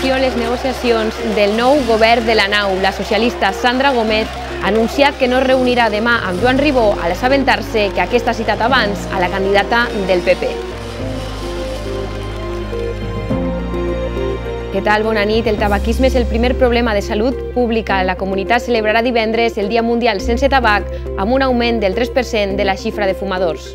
continuació les negociacions del nou govern de la nau. La socialista Sandra Gómez ha anunciat que no es reunirà demà amb Joan Ribó a l'assabentar-se que aquesta ha citat abans a la candidata del PP. Què tal? Bona nit. El tabaquisme és el primer problema de salut pública. La comunitat celebrarà divendres el Dia Mundial sense tabac amb un augment del 3% de la xifra de fumadors.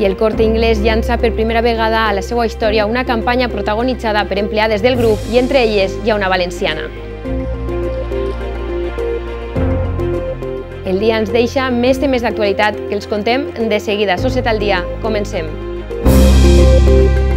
i el Corte Inglés llança per primera vegada a la seva història una campanya protagonitzada per empleades del grup i entre elles hi ha una valenciana. El dia ens deixa més temes d'actualitat que els contem de seguida. Societat al dia, comencem! Música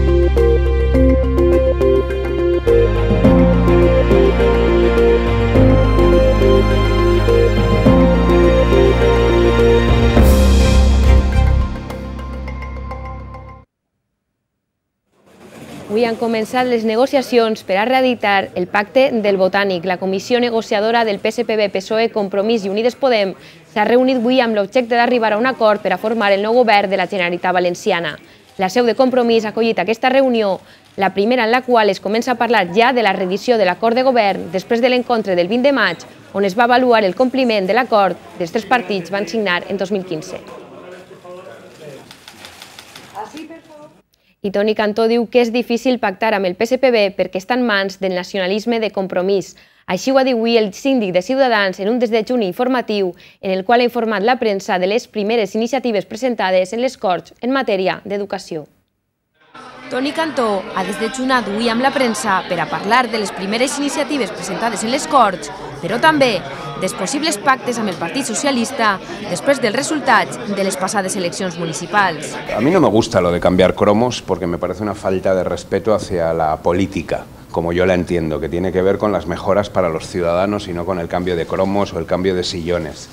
Avui han començat les negociacions per a reeditar el pacte del Botànic. La comissió negociadora del PSPB, PSOE, Compromís i Unides Podem s'ha reunit avui amb l'objecte d'arribar a un acord per a formar el nou govern de la Generalitat Valenciana. La seu de Compromís ha acollit aquesta reunió, la primera en la qual es comença a parlar ja de la reedició de l'acord de govern després de l'encontre del 20 de maig, on es va avaluar el compliment de l'acord dels tres partits van signar en 2015. I Toni Cantó diu que és difícil pactar amb el PSPB perquè està en mans del nacionalisme de compromís. Així ho ha dit avui el síndic de Ciutadans en un desdejuni informatiu en el qual ha informat la premsa de les primeres iniciatives presentades en les Corts en matèria d'educació. Toni Cantó ha desdejunat avui amb la premsa per a parlar de les primeres iniciatives presentades en les Corts, però també posibles pactes amb el Partit Socialista después del resultats de las pasadas elecciones municipales. A mí no me gusta lo de cambiar cromos porque me parece una falta de respeto hacia la política como yo la entiendo, que tiene que ver con las mejoras para los ciudadanos y no con el cambio de cromos o el cambio de sillones.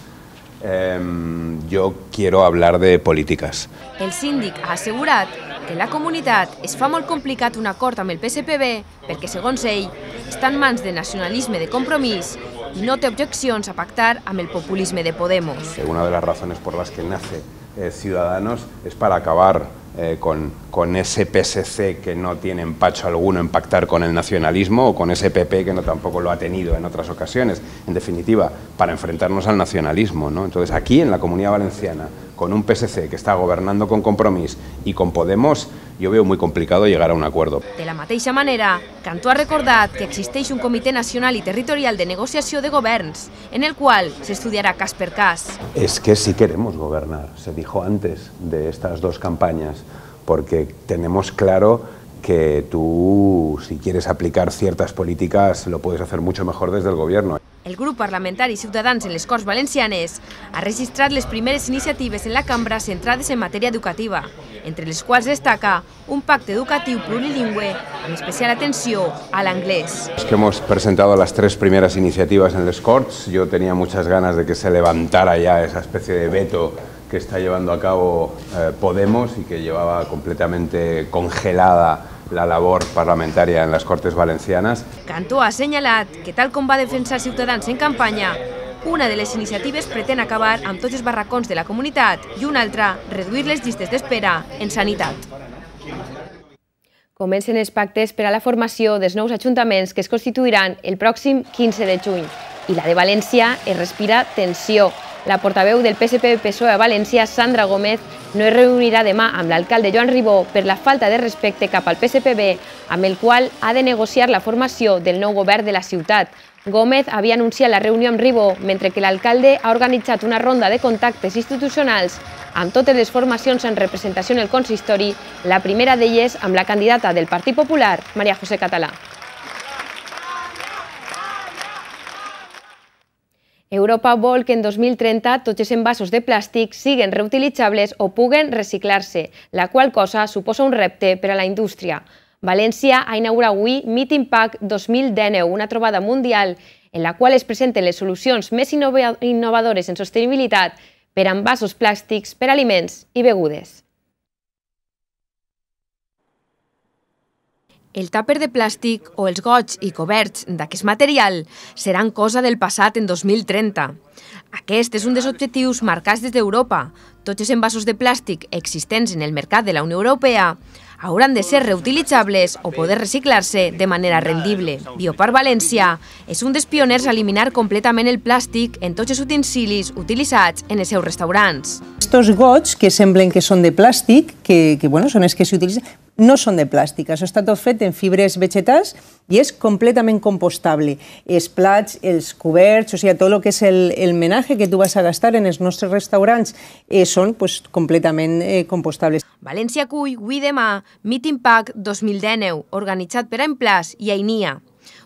Em, yo quiero hablar de políticas. El síndic ha asegurado que la comunitat es fa molt complicat un acord amb el PSPB porque segons ell, están mans de nacionalisme de compromís ...y no te objeciones a pactar a el populismo de Podemos. Una de las razones por las que nace eh, Ciudadanos es para acabar eh, con, ese PSC que no tiene empacho alguno en pactar con el nacionalismo o con ese PP que no tampoco lo ha tenido en otras ocasiones. En definitiva, para enfrentarnos al nacionalismo. Entonces, aquí en la Comunidad Valenciana, con un PSC que está gobernando con Compromís y con Podemos, yo veo muy complicado llegar a un acuerdo. De la mateixa manera, Cantó ha recordat que existeix un Comité nacional y territorial de Negociación de governs, en el se se estudiará Casper cas. Es que si queremos gobernar, se dijo antes de estas dos campañas, porque tenemos claro que tú, si quieres aplicar ciertas políticas, lo puedes hacer mucho mejor desde el gobierno. El grup parlamentari Ciutadans en les Corts Valencianes ha registrat les primeres iniciatives en la cambra centrades en matèria educativa, entre les quals destaca un pacte educatiu plurilingüe amb especial atenció a l'anglès. Es que hemos presentado las tres primeras iniciativas en les Corts. Yo tenía muchas ganas de que se levantara ya esa especie de veto que está llevando a cabo eh, Podemos y que llevaba completamente congelada la labor parlamentària en les Cortes Valencianes. Cantó ha assenyalat que, tal com va defensar Ciutadans en campanya, una de les iniciatives pretén acabar amb tots els barracons de la comunitat i una altra, reduir les llistes d'espera en sanitat. Comencen els pactes per a la formació dels nous ajuntaments que es constituiran el pròxim 15 de juny i la de València es respira tensió. La portaveu del PSP-PSOE a València, Sandra Gómez, no es reunirà demà amb l'alcalde Joan Ribó per la falta de respecte cap al PSPB, amb el qual ha de negociar la formació del nou govern de la ciutat. Gómez havia anunciat la reunió amb Ribó, mentre que l'alcalde ha organitzat una ronda de contactes institucionals amb totes les formacions en representació en el consistori, la primera d'elles amb la candidata del Partit Popular, Maria José Català. Europa vol que en 2030 tots els envasos de plàstic siguin reutilitzables o puguen reciclar-se, la qual cosa suposa un repte per a la indústria. València ha inaugurat avui Meet Impact 2019, una trobada mundial en la qual es presenten les solucions més innovadores en sostenibilitat per a envasos plàstics per a aliments i begudes. El tàper de plàstic o els goig i coberts d'aquest material seran cosa del passat en 2030. Aquest és un dels objectius marcats des d'Europa. Tots els envasos de plàstic existents en el mercat de la Unió Europea hauran de ser reutilitzables o poder reciclar-se de manera rendible. Biopar València és un dels pioners a eliminar completament el plàstic en tots els utensilis utilitzats en els seus restaurants. Estos gots que semblen que són de plàstic, que, que bueno, són els que s'utilitzen, no són de plàstic. Això està tot fet en fibres vegetals i és completament compostable. Els plats, els coberts, o sigui, tot el que és el, el menatge que tu vas a gastar en els nostres restaurants eh, són pues, completament eh, compostables. València Cull, Ui Demà, Meet Impact 2019, organitzat per Emplaç i Ainia.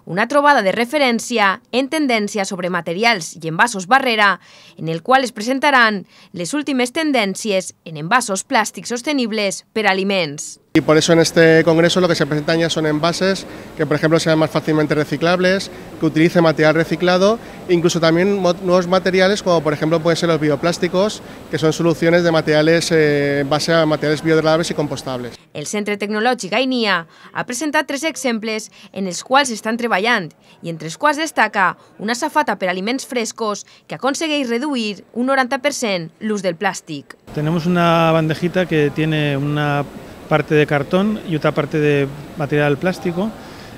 Una trobada de referència en tendència sobre materials i envasos barrera, en el qual es presentaran les últimes tendències en envasos plàstics sostenibles per aliments. Y por eso en este congreso lo que se presentan ya son envases que, por ejemplo, sean más fácilmente reciclables, que utilicen material reciclado, incluso también nuevos materiales como, por ejemplo, pueden ser los bioplásticos, que son soluciones de materiales eh, en base a materiales biodegradables y compostables. El Centro Tecnológico INIA ha presentado tres ejemplos en los se están treballant y entre los cuales destaca una safata para aliments frescos que ir reduir un 90% luz del plástico. Tenemos una bandejita que tiene una parte de cartón y otra parte de material plástico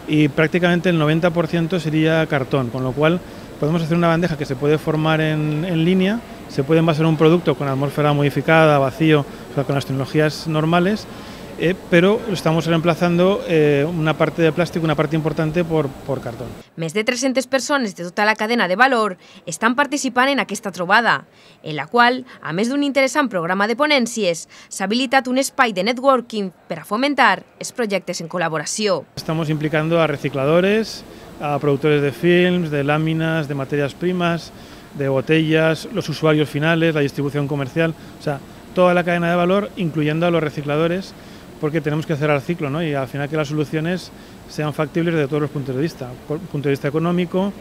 y prácticamente el 90% sería cartón, con lo cual podemos hacer una bandeja que se puede formar en, línea, se puede envasar un producto con atmósfera modificada, vacío, o con las tecnologías normales eh, pero estamos reemplazando eh, una parte de plástico, una parte importante por, cartón. Más de 300 personas de toda la cadena de valor ...están participando en aquesta trobada, en la cual, a de un interesante programa de ponencias, se habilita un espai de networking ...para fomentar els en colaboración. Estamos implicando a recicladores, a productores de films, de láminas, de materias primas, de botellas, los usuarios finales, la distribución comercial, o sea, toda la cadena de valor, incluyendo a los recicladores, porque tenemos que cerrar el ciclo ¿no? y al final que las soluciones sean factibles desde todos los puntos de vista, punto de vista económico,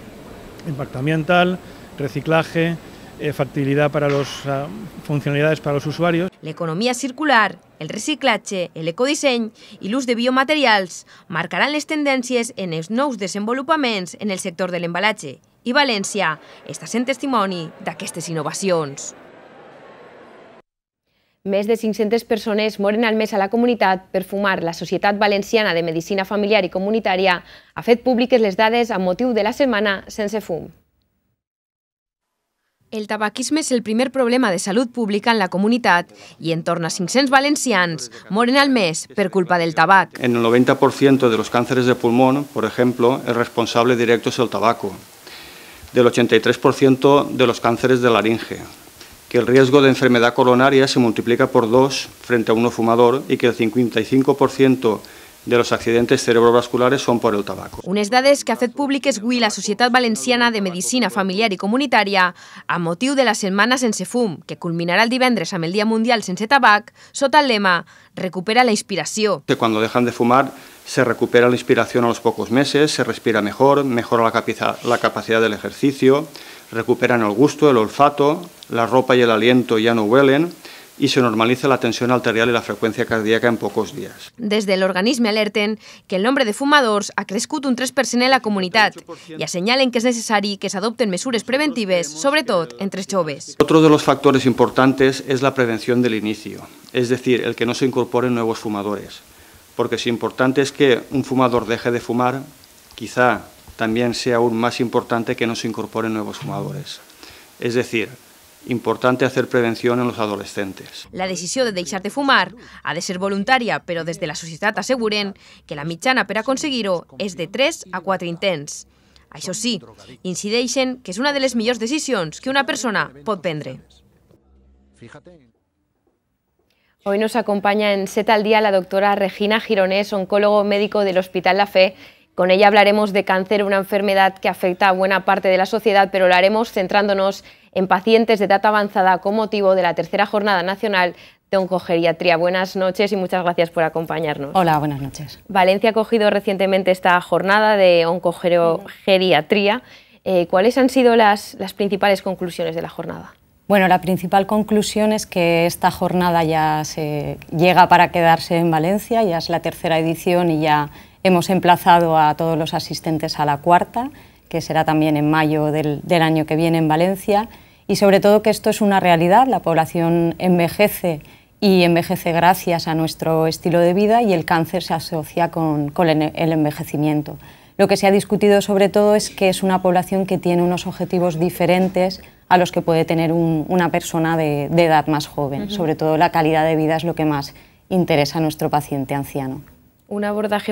impacto ambiental, reciclaje, eh, factibilidad para las ah, funcionalidades para los usuarios. La economía circular, el reciclaje, el ecodiseño y luz de biomateriales marcarán las tendencias en snows nuevos desenvolupaments en el sector del embalaje y Valencia está en testimonio de estas innovaciones. Més de 500 personas moren al mes a la comunitat per fumar. La Societat Valenciana de Medicina Familiar y Comunitaria ha fet públiques les dades a motiu de la semana sense fum. El tabaquisme es el primer problema de salud pública en la comunitat y en torno a 500 valencians moren al mes por culpa del tabac. En el 90% de los cánceres de pulmón, por ejemplo, el responsable directo es el tabaco, del 83% de los cánceres de laringe, que el riesgo de enfermedad coronaria se multiplica por dos frente a uno fumador y que el 55% de los accidentes cerebrovasculares son por el tabaco. Unes dades que ha fet públiques avui la Societat Valenciana de Medicina Familiar i Comunitària a motiu de la Setmana Sense Fum, que culminarà el divendres amb el Dia Mundial Sense Tabac, sota el lema Recupera la inspiració. Que cuando dejan de fumar se recupera la inspiración a los pocos meses, se respira mejor, mejora la, capiza, la capacidad del ejercicio, recuperan el gusto, el olfato, la ropa y el aliento ya no huelen y se normaliza la tensión arterial y la frecuencia cardíaca en pocos días. Desde el organismo alerten que el nombre de fumadores... ha crescut un 3% en la comunidad... ...y señalen que es necesario... que se adopten medidas preventivas... ...sobre todo entre tres Otro de los factores importantes es la prevención del inicio, es decir, el que no se incorporen nuevos fumadores, porque si importante es que un fumador deje de fumar, quizá también sea aún más importante que no se incorporen nuevos fumadores. Es decir, importante hacer prevención en los adolescentes. La decisión de dejar de fumar ha de ser voluntaria... ...pero desde la sociedad aseguren... que la mitjana para conseguirlo... ...es de 3 a 4 A ...eso sí, incideixen que es una de las mejores decisiones... que una persona pot prendre. Hoy nos acompaña en Seta al Día la doctora Regina Gironés, oncólogo médico del Hospital La Fe, Con ella hablaremos de cáncer, una enfermedad que afecta a buena parte de la sociedad, pero lo haremos centrándonos en pacientes de edad avanzada con motivo de la tercera jornada nacional de oncogeriatría. Buenas noches y muchas gracias por acompañarnos. Hola, buenas noches. Valencia ha cogido recientemente esta jornada de oncogeriatría. Eh, ¿Cuáles han sido las, las principales conclusiones de la jornada? Bueno, la principal conclusión es que esta jornada ya se llega para quedarse en Valencia, ya es la tercera edición y ya hemos emplazado a todos los asistentes a la cuarta que será también en mayo del, año que viene en Valencia, y sobre todo que esto es una realidad, la población envejece y envejece gracias a nuestro estilo de vida y el cáncer se asocia con, el envejecimiento. Lo que se ha discutido sobre todo es que es una población que tiene unos objetivos diferentes a los que puede tener una persona de, edad más joven. Sobre todo la calidad de vida es lo que más interesa a nuestro paciente anciano. Un abordaje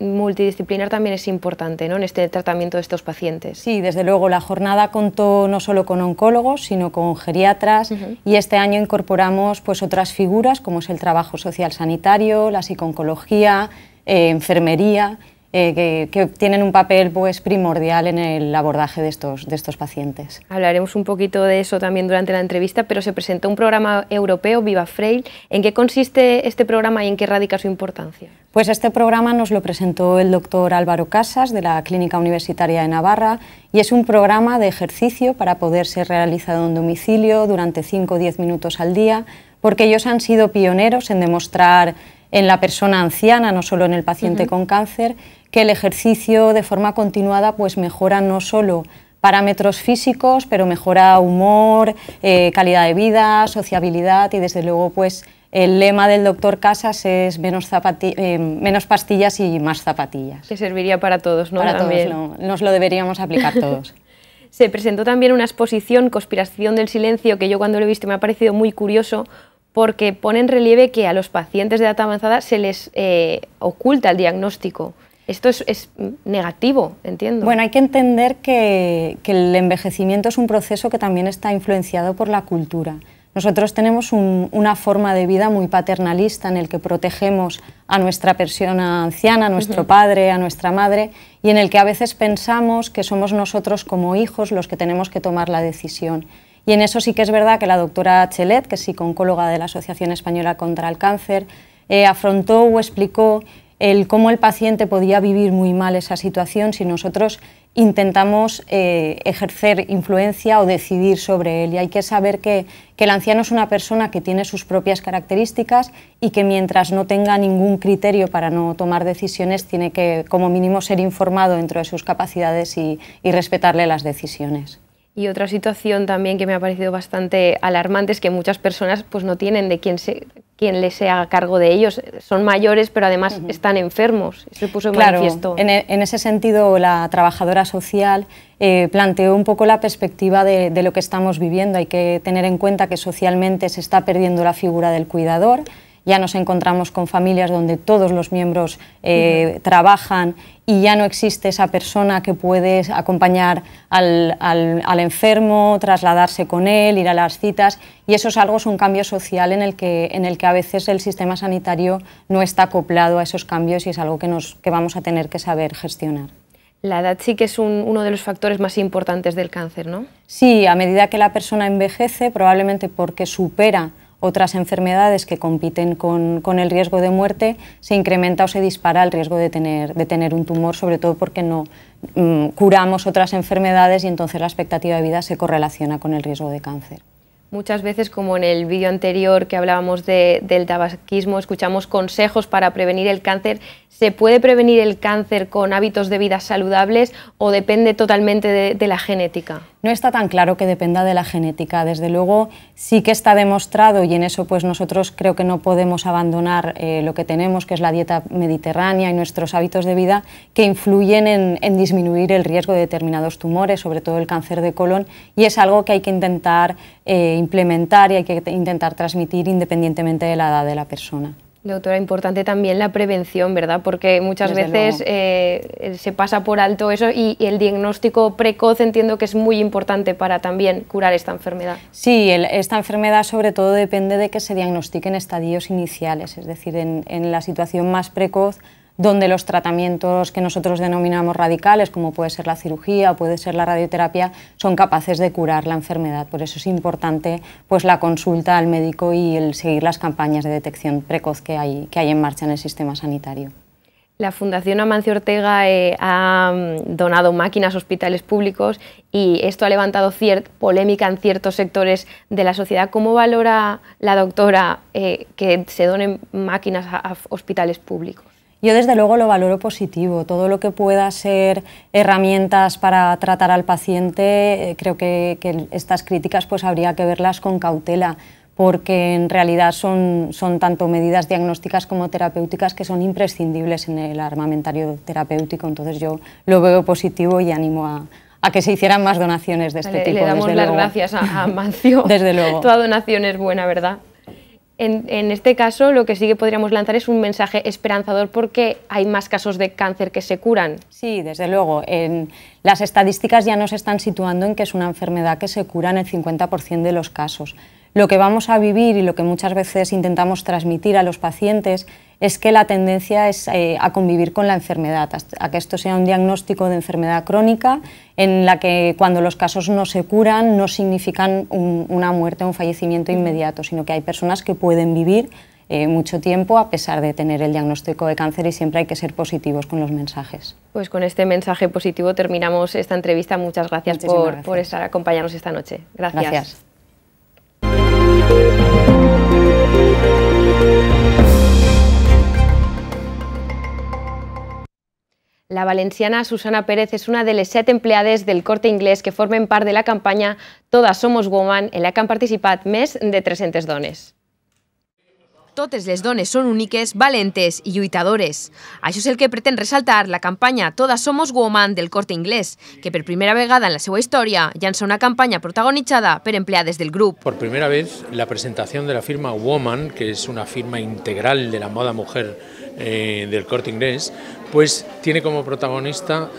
multidisciplinar también es importante ¿no? en este tratamiento de estos pacientes. Sí, desde luego, la jornada contó no solo con oncólogos, sino con geriatras y este año incorporamos pues, otras figuras como es el trabajo social sanitario, la psiconcología, eh, enfermería. Eh, que, tienen un papel pues, primordial en el abordaje de estos, de estos pacientes. Hablaremos un poquito de eso también durante la entrevista, pero se presentó un programa europeo, Viva Frail. ¿En qué consiste este programa y en qué radica su importancia? Pues este programa nos lo presentó el doctor Álvaro Casas de la Clínica Universitaria de Navarra y es un programa de ejercicio para poder ser realizado en domicilio durante 5 o 10 minutos al día, porque ellos han sido pioneros en demostrar en la persona anciana, no solo en el paciente con cáncer, que el ejercicio de forma continuada pues mejora no solo parámetros físicos, pero mejora humor, eh, calidad de vida, sociabilidad y desde luego pues el lema del doctor Casas es menos, eh, menos pastillas y más zapatillas. Que serviría para todos, ¿no? Para todos, nos lo deberíamos aplicar todos. Se presentó también una exposición, Conspiración del Silencio, que yo cuando lo he visto me ha parecido muy curioso porque pone en relieve que a los pacientes de edad avanzada se les eh, oculta el diagnóstico. Esto es, negativo, entiendo. Bueno, hay que entender que, el envejecimiento es un proceso que también está influenciado por la cultura. Nosotros tenemos una forma de vida muy paternalista en el que protegemos a nuestra persona anciana, a nuestro padre, a nuestra madre, y en el que a veces pensamos que somos nosotros como hijos los que tenemos que tomar la decisión. Y en eso sí que es verdad que la doctora Chelet, que es psicóloga de la Asociación Española contra el Cáncer, eh, afrontó o explicó el cómo el paciente podía vivir muy mal esa situación si nosotros intentamos eh, ejercer influencia o decidir sobre él. Y hay que saber que, el anciano es una persona que tiene sus propias características y que mientras no tenga ningún criterio para no tomar decisiones, tiene que como mínimo ser informado dentro de sus capacidades y, respetarle las decisiones. Y otra situación también que me ha parecido bastante alarmante es que muchas personas pues, no tienen de quién se, quien les sea haga cargo de ellos. Son mayores, pero además están enfermos. se puso en manifiesto. En, e, en, ese sentido, la trabajadora social eh, planteó un poco la perspectiva de, de lo que estamos viviendo. Hay que tener en cuenta que socialmente se está perdiendo la figura del cuidador ya nos encontramos con familias donde todos los miembros eh, trabajan y ya no existe esa persona que puede acompañar al, enfermo, trasladarse con él, ir a las citas. Y eso es algo, es un cambio social en el que, en el que a veces el sistema sanitario no está acoplado a esos cambios y es algo que, nos, vamos a tener que saber gestionar. La edad sí que es uno de los factores más importantes del cáncer, ¿no? Sí, a medida que la persona envejece, probablemente porque supera otras enfermedades que compiten con, el riesgo de muerte, se incrementa o se dispara el riesgo de tener, de tener un tumor, sobre todo porque no mm, curamos otras enfermedades y entonces la expectativa de vida se correlaciona con el riesgo de cáncer. Muchas veces, como en el vídeo anterior que hablábamos del tabaquismo, escuchamos consejos para prevenir el cáncer. ¿Se puede prevenir el cáncer con hábitos de vida saludables o depende totalmente de, la genética? No está tan claro que dependa de la genética. Desde luego, sí que está demostrado y en eso pues nosotros creo que no podemos abandonar eh, lo que tenemos, que es la dieta mediterránea y nuestros hábitos de vida que influyen en, en disminuir el riesgo de determinados tumores, sobre todo el cáncer de colon, y es algo que hay que intentar eh, implementar y hay que intentar transmitir independientemente de la edad de la persona. Doctora, importante también la prevención, ¿verdad? Porque muchas veces eh, se pasa por alto eso y, el diagnóstico precoz entiendo que es muy importante para también curar esta enfermedad. Sí, esta enfermedad sobre todo depende de que se diagnostiquen estadios iniciales, es decir, en la situación más precoz donde los tratamientos que nosotros denominamos radicales, como puede ser la cirugía, puede ser la radioterapia, son capaces de curar la enfermedad. Por eso es importante pues, la consulta al médico y el seguir las campañas de detección precoz que hay, que hay en marcha en el sistema sanitario. La Fundación Amancio Ortega eh, ha mm, donado máquinas a hospitales públicos y esto ha levantado polémica en ciertos sectores de la sociedad. ¿Cómo valora la doctora eh, que se donen máquinas a hospitales públicos? Yo desde luego lo valoro positivo. Todo lo que pueda ser herramientas para tratar al paciente, eh, creo que, estas críticas pues habría que verlas con cautela porque en realidad son, tanto medidas diagnósticas como terapéuticas que son imprescindibles en el armamentario terapéutico. Entonces yo lo veo positivo y animo a, que se hicieran más donaciones de este tipo. Le damos las gracias a, Mancio. desde luego. Toda donación es buena, ¿verdad? En, este caso, lo que sí que podríamos lanzar es un mensaje esperanzador porque hay más casos de cáncer que se curan. Sí, desde luego. En, las estadísticas ya nos están situando en que es una enfermedad que se cura en el 50% de los casos. Lo que vamos a vivir y lo que muchas veces intentamos transmitir a los pacientes es que la tendencia es eh, a convivir con la enfermedad, a que esto sea un diagnóstico de enfermedad crónica en la que cuando los casos no se curan no significan una muerte o un fallecimiento inmediato, sino que hay personas que pueden vivir eh, mucho tiempo a pesar de tener el diagnóstico de cáncer y siempre hay que ser positivos con los mensajes. Pues con este mensaje positivo terminamos esta entrevista. Muchas gracias, por, estar acompañarnos esta noche. gracias. La valenciana Susana Pérez es una de les set empleades del Corte Inglés que formen part de la campanya Todas Somos Woman, en la que han participat més de 300 dones. Totes les dones son únicos, valentes y a Això es el que pretende resaltar la campaña... Todas somos woman del Corte Inglés, que por primera vegada en la seva història llança una campaña protagonizada por empleades del grupo. Por primera vez, la presentación de la firma Woman, que es una firma integral de la moda mujer eh, del Corte Inglés, pues tiene como protagonista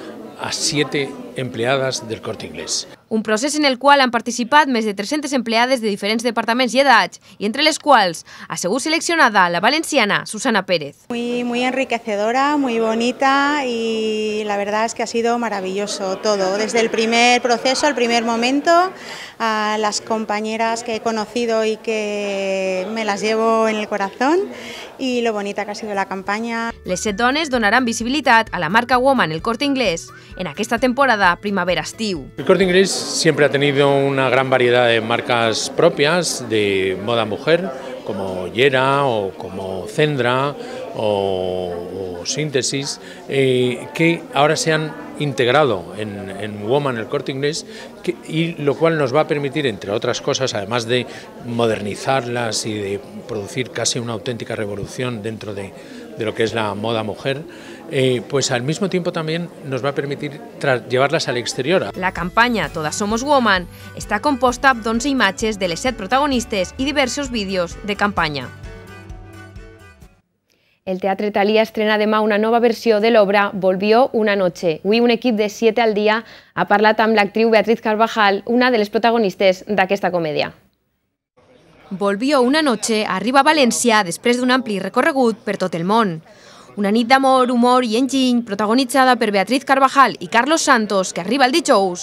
a siete empleadas del Corte Inglés. un procés en el qual han participat més de 300 empleades de diferents departaments i edats, i entre les quals ha sigut seleccionada la valenciana Susana Pérez. Muy, muy enriquecedora, muy bonita y la verdad es que ha sido maravilloso todo, desde el primer proceso, el primer momento, a las compañeras que he conocido y que me las llevo en el corazón y lo bonita que ha sido la campaña. Les set dones donaran visibilitat a la marca Woman, el Corte Inglés, en aquesta temporada primavera-estiu. El Corte Inglés siempre ha tenido una gran variedad de marcas propias de moda mujer, como Yera o como Zendra o, Síntesis, eh, que ahora se han integrado en, Woman el corte inglés, y lo cual nos va a permitir, entre otras cosas, además de modernizarlas y de producir casi una auténtica revolución dentro de lo que es la moda mujer, eh, pues al mismo tiempo también nos va a permitir llevarlas al exterior. La campanya Todas Somos Woman està composta d'11 imatges de les 7 protagonistes i diversos vídeos de campanya. El Teatre Talía estrena demà una nova versió de l'obra Volvió una noche. Avui un equip de 7 al dia ha parlat amb l'actriu Beatriz Carvajal, una de les protagonistes d'aquesta comèdia. Volvió una noche arriba a València després d'un ampli recorregut per tot el món. Una nit amor, humor i enginy protagonizada por Beatriz Carvajal y Carlos Santos, que arriba el de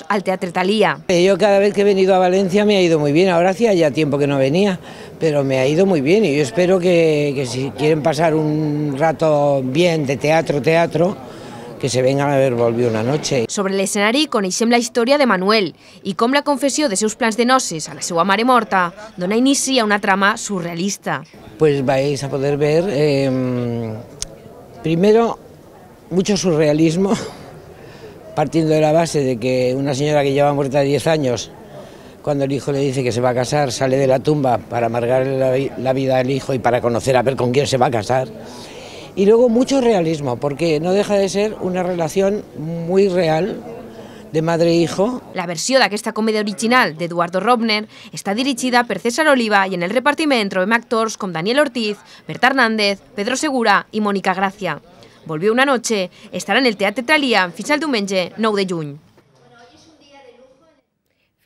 al Teatre Talía. Yo eh, cada vez que he venido a Valencia me ha ido muy bien, ahora hacía ya tiempo que no venía, pero me ha ido muy bien y yo espero que, que si quieren pasar un rato bien de teatro, teatro, que se vengan a ver Volvió una noche. Sobre el l'escenari coneixem la historia de Manuel ...y com la confesió de sus plans de noces a la su mare morta dona inici a una trama surrealista. Pues vais a poder ver em, Primero, mucho surrealismo, partiendo de la base de que una señora que lleva muerta 10 años, cuando el hijo le dice que se va a casar, sale de la tumba para amargar la, vida al hijo y para conocer a ver con quién se va a casar. Y luego mucho realismo, porque no deja de ser una relación muy real, de madre e hijo. La versió d'aquesta comèdia original d'Eduardo Robner està dirigida per César Oliva i en el repartiment trobem actors com Daniel Ortiz, Berta Hernández, Pedro Segura i Mònica Gracia. Volvió una noche estarà en el Teatre Tralia fins al diumenge 9 de juny.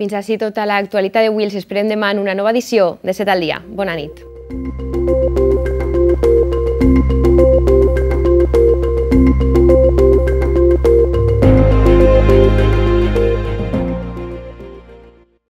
Fins així tota l'actualitat de Wills. Esperem demà en una nova edició de 7 al dia. Bona nit.